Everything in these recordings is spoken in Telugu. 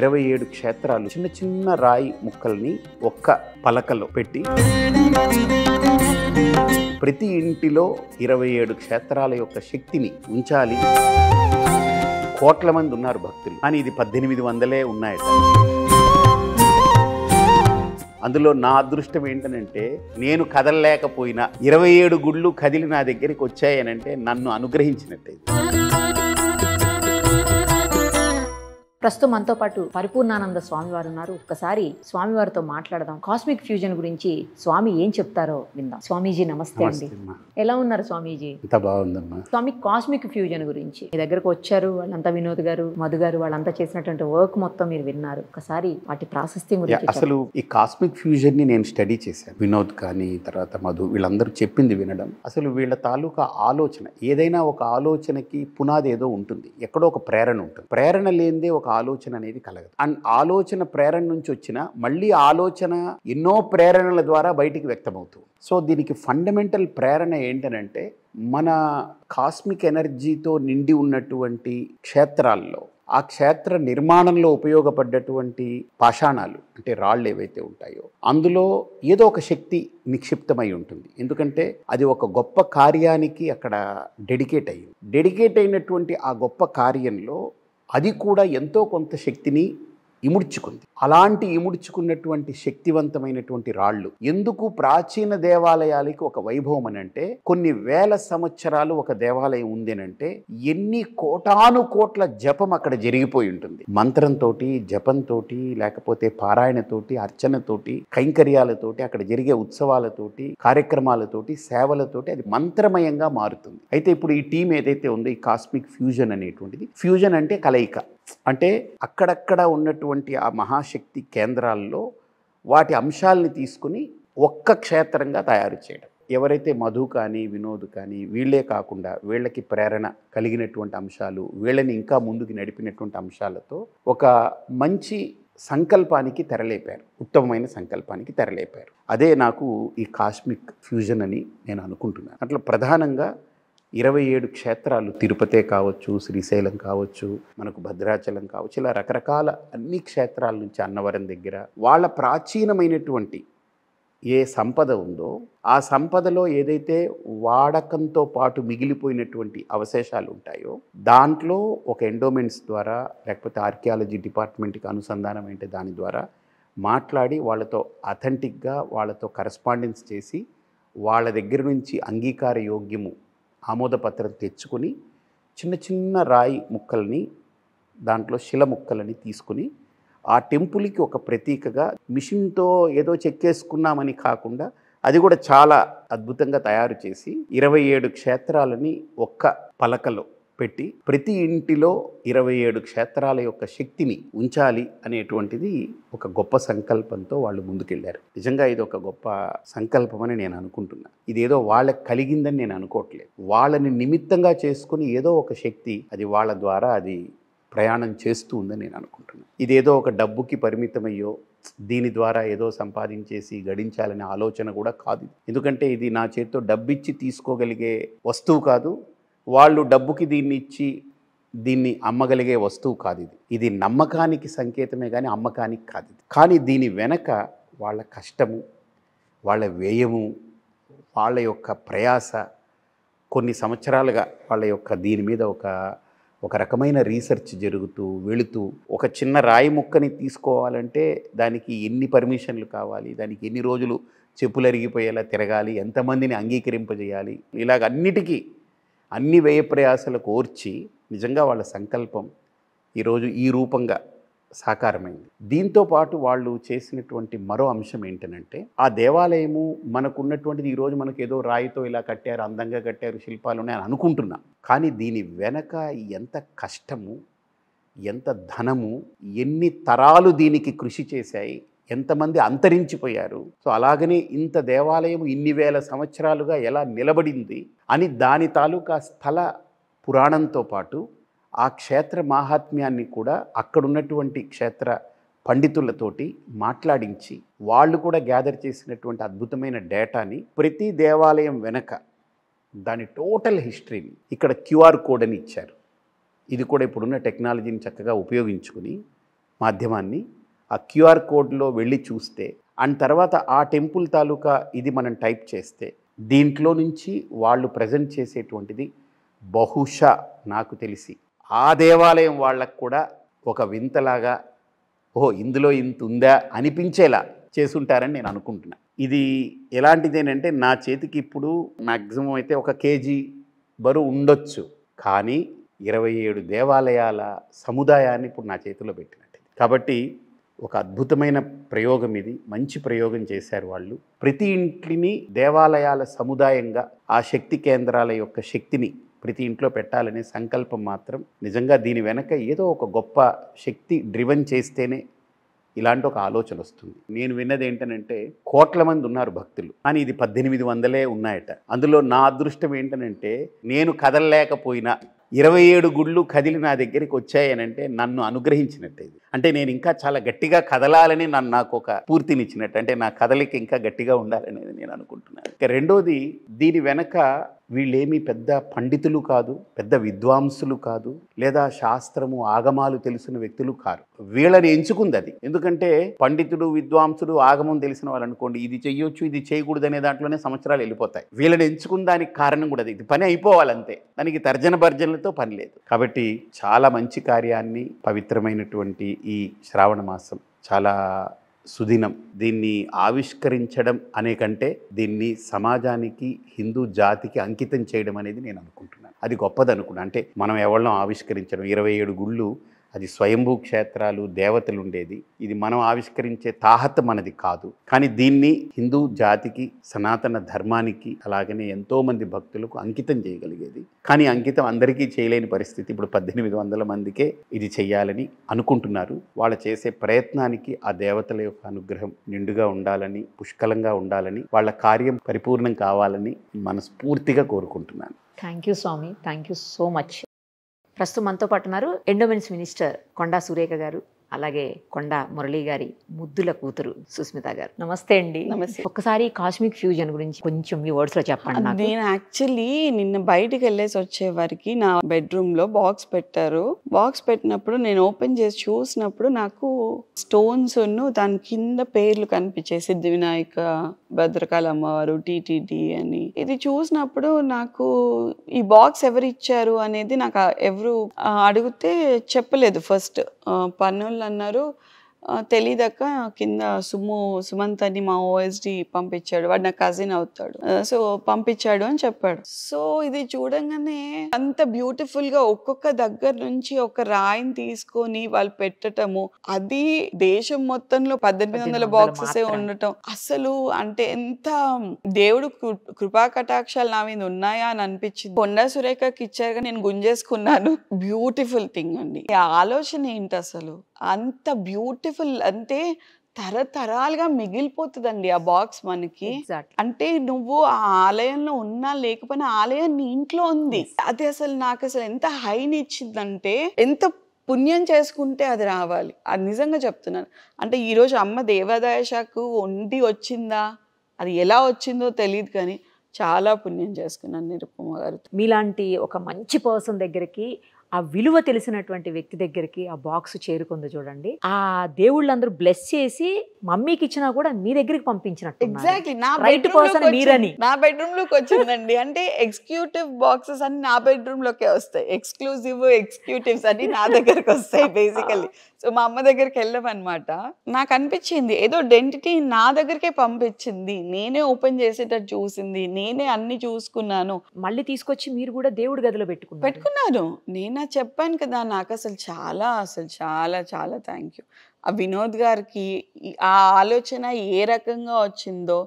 ఇరవై ఏడు క్షేత్రాలు చిన్న చిన్న రాయి ముక్కల్ని ఒక్క పలకలో పెట్టి ప్రతి ఇంటిలో ఇరవై ఏడు క్షేత్రాల యొక్క శక్తిని ఉంచాలి కోట్ల మంది ఉన్నారు భక్తులు కానీ ఇది పద్దెనిమిది వందలే ఉన్నాయట అందులో నా అదృష్టం ఏంటనంటే నేను కదలలేకపోయినా ఇరవై ఏడు గుళ్ళు కదిలి నా దగ్గరికి వచ్చాయనంటే నన్ను అనుగ్రహించినట్టే ప్రస్తుతం మనతో పాటు పరిపూర్ణానంద స్వామి వారు ఉన్నారు ఒక్కసారి స్వామి వారితో మాట్లాడదాం కాస్మిక్ ఫ్యూజన్ గురించి స్వామి ఏం చెప్తారో విందాం స్వామీజీ నమస్తే అండి ఎలా ఉన్నారు స్వామీజీ స్వామి కాస్మిక్ ఫ్యూజన్ గురించి మీ దగ్గరకు వచ్చారు వాళ్ళంతా వినోద్ గారు మధు గారు వాళ్ళంతా చేసినటువంటి వర్క్ మొత్తం మీరు విన్నారు ఒకసారి వాటి ప్రాశస్తి గురించి అసలు ఈ కాస్మిక్ ఫ్యూజన్ ని నేను స్టడీ చేశాను వినోద్ కానీ తర్వాత మధు వీళ్ళందరూ చెప్పింది వినడం అసలు వీళ్ళ తాలూకా ఆలోచన ఏదైనా ఒక ఆలోచనకి పునాది ఏదో ఉంటుంది ఎక్కడో ఒక ప్రేరణ ఉంటుంది ప్రేరణ లేనిదే ఒక ఆలోచన అనేది కలగదు అండ్ ఆలోచన ప్రేరణ నుంచి వచ్చిన మళ్ళీ ఆలోచన ఎన్నో ప్రేరణల ద్వారా బయటికి వ్యక్తమవుతూ సో దీనికి ఫండమెంటల్ ప్రేరణ ఏంటనంటే మన కాస్మిక్ ఎనర్జీతో నిండి ఉన్నటువంటి క్షేత్రాల్లో ఆ క్షేత్ర నిర్మాణంలో ఉపయోగపడ్డటువంటి పాషాణాలు అంటే రాళ్ళు ఏవైతే ఉంటాయో అందులో ఏదో ఒక శక్తి నిక్షిప్తమై ఉంటుంది ఎందుకంటే అది ఒక గొప్ప కార్యానికి అక్కడ డెడికేట్ అయ్యింది డెడికేట్ అయినటువంటి ఆ గొప్ప కార్యంలో అది కూడా ఎంతో కొంత శక్తిని ఇముడ్చుకుంది అలాంటి ఇముడ్చుకున్నటువంటి శక్తివంతమైనటువంటి రాళ్ళు ఎందుకు ప్రాచీన దేవాలయాలకి ఒక వైభవం అని అంటే కొన్ని వేల సంవత్సరాలు ఒక దేవాలయం ఉందేనంటే ఎన్ని కోటాను కోట్ల జపం అక్కడ జరిగిపోయి ఉంటుంది మంత్రంతో జపంతో లేకపోతే పారాయణతోటి అర్చనతోటి కైంకర్యాలతోటి అక్కడ జరిగే ఉత్సవాలతోటి కార్యక్రమాలతోటి సేవలతోటి అది మంత్రమయంగా మారుతుంది అయితే ఇప్పుడు ఈ టీం ఏదైతే ఉందో ఈ కాస్మిక్ ఫ్యూజన్ అనేటువంటిది ఫ్యూజన్ అంటే కలయిక అంటే అక్కడక్కడ ఉన్నటువంటి ఆ మహాశక్తి కేంద్రాల్లో వాటి అంశాలని తీసుకుని ఒక్క క్షేత్రంగా తయారు చేయడం ఎవరైతే మధు కానీ వినోద్ కానీ వీళ్ళే కాకుండా వీళ్ళకి ప్రేరణ కలిగినటువంటి అంశాలు వీళ్ళని ఇంకా ముందుకు నడిపినటువంటి అంశాలతో ఒక మంచి సంకల్పానికి తెరలేపారు ఉత్తమమైన సంకల్పానికి తెరలేపారు అదే నాకు ఈ కాస్మిక్ ఫ్యూజన్ అని నేను అనుకుంటున్నాను అట్లా ప్రధానంగా ఇరవై ఏడు క్షేత్రాలు తిరుపతే కావచ్చు శ్రీశైలం కావచ్చు మనకు భద్రాచలం కావచ్చు ఇలా రకరకాల అన్ని క్షేత్రాల నుంచి అన్నవరం దగ్గర వాళ్ళ ప్రాచీనమైనటువంటి ఏ సంపద ఉందో ఆ సంపదలో ఏదైతే వాడకంతో పాటు మిగిలిపోయినటువంటి అవశేషాలు ఉంటాయో దాంట్లో ఒక ఎండోమెంట్స్ ద్వారా లేకపోతే ఆర్కియాలజీ డిపార్ట్మెంట్కి అనుసంధానం అంటే దాని ద్వారా మాట్లాడి వాళ్ళతో అథెంటిక్గా వాళ్ళతో కరస్పాండెన్స్ చేసి వాళ్ళ దగ్గర నుంచి అంగీకార యోగ్యము ఆమోదపత్రం తెచ్చుకొని చిన్న చిన్న రాయి ముక్కల్ని దాంట్లో శిల ముక్కలని తీసుకుని ఆ టెంపుల్కి ఒక ప్రతీకగా మిషన్తో ఏదో చెక్కేసుకున్నామని కాకుండా అది కూడా చాలా అద్భుతంగా తయారు చేసి ఇరవై ఏడు క్షేత్రాలని ఒక్క పలకలో పెట్టి ప్రతి ఇంటిలో ఇరవై ఏడు క్షేత్రాల యొక్క శక్తిని ఉంచాలి అనేటువంటిది ఒక గొప్ప సంకల్పంతో వాళ్ళు ముందుకెళ్లారు నిజంగా ఇది ఒక గొప్ప సంకల్పం అని నేను అనుకుంటున్నా ఇదేదో వాళ్ళకి కలిగిందని నేను అనుకోవట్లేదు వాళ్ళని నిమిత్తంగా చేసుకుని ఏదో ఒక శక్తి అది వాళ్ళ ద్వారా అది ప్రయాణం చేస్తూ ఉందని నేను అనుకుంటున్నాను ఇదేదో ఒక డబ్బుకి పరిమితమయ్యో దీని ద్వారా ఏదో సంపాదించేసి గడించాలనే ఆలోచన కూడా కాదు ఎందుకంటే ఇది నా చేతితో డబ్బిచ్చి తీసుకోగలిగే వస్తువు కాదు వాళ్ళు డబ్బుకి దీన్ని ఇచ్చి దీన్ని అమ్మగలిగే వస్తువు కాదు ఇది ఇది నమ్మకానికి సంకేతమే కానీ అమ్మకానికి కాదు ఇది కానీ దీని వెనక వాళ్ళ కష్టము వాళ్ళ వ్యయము వాళ్ళ యొక్క ప్రయాస కొన్ని సంవత్సరాలుగా వాళ్ళ యొక్క దీని మీద ఒక ఒక రకమైన రీసెర్చ్ జరుగుతూ వెళుతూ ఒక చిన్న రాయి ముక్కని తీసుకోవాలంటే దానికి ఎన్ని పర్మిషన్లు కావాలి దానికి ఎన్ని రోజులు చెప్పులు అరిగిపోయేలా తిరగాలి ఎంతమందిని అంగీకరింపజేయాలి ఇలాగ అన్నిటికీ అన్ని వ్యయ ప్రయాసలకు కోర్చి నిజంగా వాళ్ళ సంకల్పం ఈరోజు ఈ రూపంగా సాకారమైంది దీంతో పాటు వాళ్ళు చేసినటువంటి మరో అంశం ఏంటంటే ఆ దేవాలయము మనకున్నటువంటిది ఈరోజు మనకు ఏదో రాయితో ఇలా కట్టారు అందంగా కట్టారు శిల్పాలు అని అనుకుంటున్నాను కానీ దీని వెనక ఎంత కష్టము ఎంత ధనము ఎన్ని తరాలు దీనికి కృషి చేశాయి ఎంతమంది అంతరించిపోయారు సో అలాగనే ఇంత దేవాలయం ఇన్ని వేల సంవత్సరాలుగా ఎలా నిలబడింది అని దాని తాలూకా స్థల పురాణంతో పాటు ఆ క్షేత్ర మాహాత్మ్యాన్ని కూడా అక్కడున్నటువంటి క్షేత్ర పండితులతోటి మాట్లాడించి వాళ్ళు కూడా గ్యాదర్ చేసినటువంటి అద్భుతమైన డేటాని ప్రతి దేవాలయం వెనక దాని టోటల్ హిస్టరీని ఇక్కడ క్యూఆర్ కోడ్ అని ఇచ్చారు ఇది కూడా ఇప్పుడున్న టెక్నాలజీని చక్కగా ఉపయోగించుకుని మాధ్యమాన్ని ఆ క్యూఆర్ కోడ్లో వెళ్ళి చూస్తే అండ్ తర్వాత ఆ టెంపుల్ తాలూకా ఇది మనం టైప్ చేస్తే దీంట్లో నుంచి వాళ్ళు ప్రజెంట్ చేసేటువంటిది బహుశా నాకు తెలిసి ఆ దేవాలయం వాళ్ళకు కూడా ఒక వింతలాగా ఓహో ఇందులో ఇంత ఉందా అనిపించేలా చేసుంటారని నేను అనుకుంటున్నా ఇది ఎలాంటిదేనంటే నా చేతికి ఇప్పుడు మ్యాక్సిమం అయితే ఒక కేజీ బరువు ఉండొచ్చు కానీ ఇరవై ఏడు దేవాలయాల సముదాయాన్ని ఇప్పుడు నా చేతిలో పెట్టినట్టు కాబట్టి ఒక అద్భుతమైన ప్రయోగం ఇది మంచి ప్రయోగం చేశారు వాళ్ళు ప్రతి ఇంటిని దేవాలయాల సముదాయంగా ఆ శక్తి కేంద్రాల యొక్క శక్తిని ప్రతి ఇంట్లో పెట్టాలనే సంకల్పం మాత్రం నిజంగా దీని వెనక ఏదో ఒక గొప్ప శక్తి డ్రివన్ చేస్తేనే ఇలాంటి ఒక ఆలోచన వస్తుంది నేను విన్నది ఏంటనంటే కోట్ల మంది ఉన్నారు భక్తులు కానీ ఇది పద్దెనిమిది వందలే ఉన్నాయట అందులో నా అదృష్టం ఏంటనంటే నేను కదలలేకపోయినా ఇరవై ఏడు గుళ్ళు కదిలి నా దగ్గరికి వచ్చాయనంటే నన్ను అనుగ్రహించినట్టే అంటే నేను ఇంకా చాలా గట్టిగా కదలాలని నన్ను నాకు ఒక పూర్తినిచ్చినట్టు అంటే నా కదలికి ఇంకా గట్టిగా ఉండాలనేది నేను అనుకుంటున్నాను ఇక రెండోది దీని వెనక వీళ్ళేమీ పెద్ద పండితులు కాదు పెద్ద విద్వాంసులు కాదు లేదా శాస్త్రము ఆగమాలు తెలిసిన వ్యక్తులు కారు వీళ్ళని ఎంచుకుంది అది ఎందుకంటే పండితుడు విద్వాంసుడు ఆగమం తెలిసిన వాళ్ళు అనుకోండి ఇది చెయ్యొచ్చు ఇది చేయకూడదు అనే దాంట్లోనే సంవత్సరాలు వెళ్ళిపోతాయి వీళ్ళని ఎంచుకున్న దానికి కారణం కూడా అది ఇది పని అయిపోవాలంతే దానికి తర్జన భర్జనలతో పని లేదు కాబట్టి చాలా మంచి కార్యాన్ని పవిత్రమైనటువంటి ఈ శ్రావణ మాసం చాలా సుదినం దీన్ని ఆవిష్కరించడం అనే కంటే దీన్ని సమాజానికి హిందూ జాతికి అంకితం చేయడం అనేది నేను అనుకుంటున్నాను అది గొప్పది అనుకున్నాను అంటే మనం ఎవరినో ఆవిష్కరించడం ఇరవై ఏడు గుళ్ళు అది స్వయంభూ క్షేత్రాలు దేవతలు ఉండేది ఇది మనం ఆవిష్కరించే తాహత మనది కాదు కానీ దీన్ని హిందూ జాతికి సనాతన ధర్మానికి అలాగనే ఎంతోమంది భక్తులకు అంకితం చేయగలిగేది కానీ అంకితం అందరికీ చేయలేని పరిస్థితి ఇప్పుడు పద్దెనిమిది వందల మందికే ఇది చేయాలని అనుకుంటున్నారు వాళ్ళు చేసే ప్రయత్నానికి ఆ దేవతల యొక్క అనుగ్రహం నిండుగా ఉండాలని పుష్కలంగా ఉండాలని వాళ్ళ కార్యం పరిపూర్ణం కావాలని మనస్ఫూర్తిగా కోరుకుంటున్నాను థ్యాంక్ యూ స్వామి థ్యాంక్ యూ సో మచ్ ప్రస్తుతం మనతో పాటు ఉన్నారు ఎండోమెన్స్ మినిస్టర్ కొండా సురేఖ గారు అలాగే కొండ మురళీ గారి ముద్దుల కూతురు సుస్మిత గారు నమస్తే అండి నమస్తే ఒకసారి కాస్మిక్ ఫ్యూజన్ గురించి కొంచెం మీ వర్డ్స్ లో చెప్పండి నేను యాక్చువల్లీ నిన్న బయటికి వెళ్ళేసి వచ్చే వారికి నా బెడ్రూమ్ లో బాక్స్ పెట్టారు బాక్స్ పెట్టినప్పుడు నేను ఓపెన్ చేసి చూసినప్పుడు నాకు స్టోన్స్ దాని కింద పేర్లు కనిపించాయి వినాయక భద్రకాళ అమ్మవారు టీటీడీ అని ఇది చూసినప్పుడు నాకు ఈ బాక్స్ ఎవరు ఇచ్చారు అనేది నాకు ఎవరు అడిగితే చెప్పలేదు ఫస్ట్ పన్నులు అన్నారు తెలియదక్క కింద సుమ్ము సుమంత్ అని మా ఓఎస్డి పంపించాడు వాడు నా కజిన్ అవుతాడు సో పంపించాడు అని చెప్పాడు సో ఇది చూడంగానే అంత బ్యూటిఫుల్ గా ఒక్కొక్క దగ్గర నుంచి ఒక రాయిని తీసుకొని వాళ్ళు పెట్టటము అది దేశం మొత్తంలో పద్దెనిమిది వందల బాక్సెస్ ఉండటం అసలు అంటే ఎంత దేవుడు కృపా కటాక్షాలు నా మీద ఉన్నాయా అని అనిపించింది కొండా సురేఖకి ఇచ్చారు నేను గుంజేసుకున్నాను బ్యూటిఫుల్ థింగ్ అండి ఆలోచన ఏంటి అసలు అంత బ్యూటిఫుల్ అంటే తరతరాలుగా మిగిలిపోతుందండి ఆ బాక్స్ మనకి అంటే నువ్వు ఆ ఆలయంలో ఉన్నా లేకపోయినా ఆలయం నీ ఇంట్లో ఉంది అది అసలు నాకు అసలు ఎంత హైని ఇచ్చిందంటే ఎంత పుణ్యం చేసుకుంటే అది రావాలి అది నిజంగా చెప్తున్నాను అంటే ఈరోజు అమ్మ దేవాదాయ శాఖకు వండి వచ్చిందా అది ఎలా వచ్చిందో తెలియదు కానీ చాలా పుణ్యం చేసుకున్నాను నిరుపమ్మ గారు మీలాంటి ఒక మంచి పర్సన్ దగ్గరికి ఆ విలువ తెలిసినటువంటి వ్యక్తి దగ్గరికి ఆ బాక్స్ చేరుకుంది చూడండి ఆ దేవుళ్ళందరూ బ్లెస్ చేసి మమ్మీకి ఇచ్చినా కూడా మీ దగ్గరికి పంపించినట్టు ఎగ్జాక్ట్లీ నా రైట్ పర్సన్ మీరని నా బెడ్రూమ్ లోకి వచ్చిందండి అంటే ఎక్స్క్యూటివ్ బాక్సెస్ అన్ని నా బెడ్రూమ్ లోకే వస్తాయి ఎక్స్క్లూజివ్ ఎక్స్క్యూటివ్స్ అన్ని నా దగ్గరకు వస్తాయి బేసికల్లీ సో మా అమ్మ దగ్గరికి వెళ్ళమనమాట నాకు అనిపించింది ఏదో డెంటిటీ నా దగ్గరికే పంపించింది నేనే ఓపెన్ చేసేటట్టు చూసింది నేనే అన్ని చూసుకున్నాను మళ్ళీ తీసుకొచ్చి మీరు కూడా దేవుడి గదిలో పెట్టుకున్నారు పెట్టుకున్నాను నేను చెప్పాను కదా నాకు అసలు చాలా అసలు చాలా చాలా థ్యాంక్ యూ ఆ వినోద్ గారికి ఆ ఆలోచన ఏ రకంగా వచ్చిందో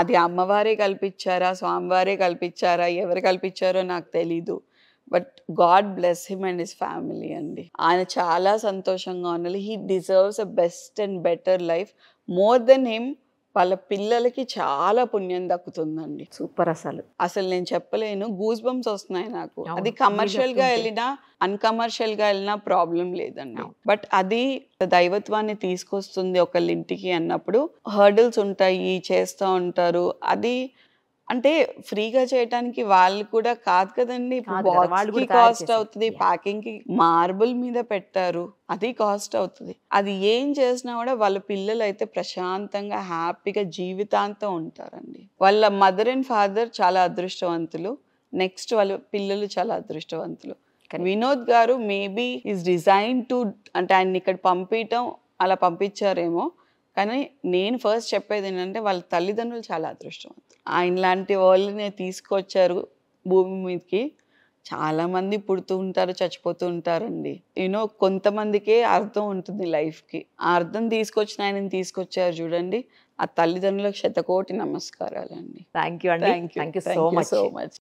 అది అమ్మవారే కల్పించారా స్వామివారే కల్పించారా ఎవరు కల్పించారో నాకు తెలీదు but god bless him and his family అండి ఆయన చాలా సంతోషంగా ఉండాలి he deserves a best and better life more than him వాళ్ళ పిల్లలకి చాలా పుణ్యం దక్కుతుందండి సూపర్ అసలు అసలు నేను చెప్పలేను గూస్ బంప్స్ వస్తున్నాయి నాకు అది కమర్షియల్ గా వెళ్ళినా అన్కమర్షియల్ గా వెళ్ళినా ప్రాబ్లం లేదండి బట్ అది దైవత్వాన్ని తీసుకొస్తుంది ఒకళ్ళ ఇంటికి అన్నప్పుడు హర్డిల్స్ ఉంటాయి చేస్తూ ఉంటారు అది అంటే ఫ్రీగా చేయడానికి వాళ్ళు కూడా కాదు కదండి వాళ్ళు కాస్ట్ అవుతుంది ప్యాకింగ్ కి మార్బుల్ మీద పెట్టారు అది కాస్ట్ అవుతుంది అది ఏం చేసినా కూడా వాళ్ళ పిల్లలు అయితే ప్రశాంతంగా హ్యాపీగా జీవితాంతం ఉంటారండి వాళ్ళ మదర్ అండ్ ఫాదర్ చాలా అదృష్టవంతులు నెక్స్ట్ వాళ్ళ పిల్లలు చాలా అదృష్టవంతులు వినోద్ గారు మేబీ ఈజ్ డిజైన్ టు అంటే ఆయన ఇక్కడ పంపించటం అలా పంపించారేమో కానీ నేను ఫస్ట్ చెప్పేది ఏంటంటే వాళ్ళ తల్లిదండ్రులు చాలా అదృష్టవంతులు ఆయన లాంటి వాళ్ళని తీసుకొచ్చారు భూమి మీదకి చాలామంది పుడుతూ ఉంటారు చచ్చిపోతూ ఉంటారండి యూనో కొంతమందికే అర్థం ఉంటుంది లైఫ్కి ఆ అర్థం తీసుకొచ్చిన ఆయన తీసుకొచ్చారు చూడండి ఆ తల్లిదండ్రులకు శతకోటి అండి థ్యాంక్ యూ అండి thank you so much so much